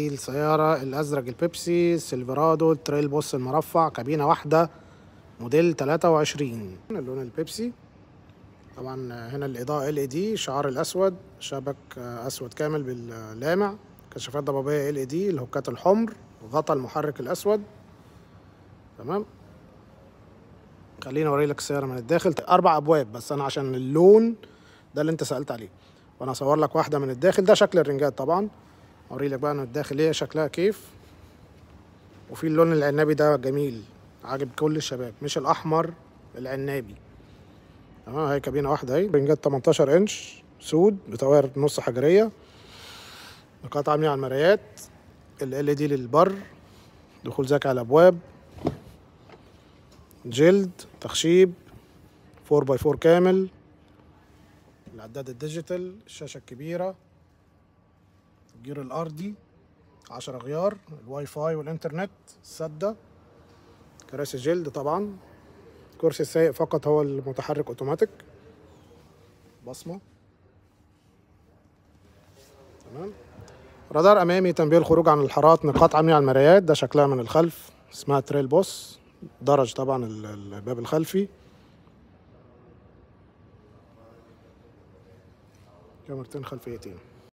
السيارة الأزرق البيبسي سيلفرادو التريل بوس المرفع كابينة واحدة موديل 23 اللون البيبسي طبعا هنا الإضاءة LED شعار الأسود شبك أسود كامل باللامع كشافات ضبابية LED الهوكات الحمر غطا المحرك الأسود تمام خليني أوريلك السيارة من الداخل أربع أبواب بس أنا عشان اللون ده اللي أنت سألت عليه وأنا أصور لك واحدة من الداخل ده شكل الرنجات طبعا اوري لك بقى انا الداخليه شكلها كيف وفي اللون العنابي ده جميل عاجب كل الشباب مش الاحمر العنابي تمام آه، اهي كابينه واحده اهي بنجات 18 انش سود بتوائر نص حجريه نقاط عاميه على المرايات ال ال دي للبر دخول ذكي على الابواب جلد تخشيب 4 باي 4 كامل العداد الديجيتال الشاشه الكبيره الجير الارضي 10 غيار الواي فاي والانترنت السده كراسي جلد طبعا كرسي السائق فقط هو المتحرك اوتوماتيك بصمه تمام رادار امامي تنبيه الخروج عن الحارات نقاط عمي على المرايات ده شكلها من الخلف اسمها تريل بوس درج طبعا الباب الخلفي كاميرتين خلفيتين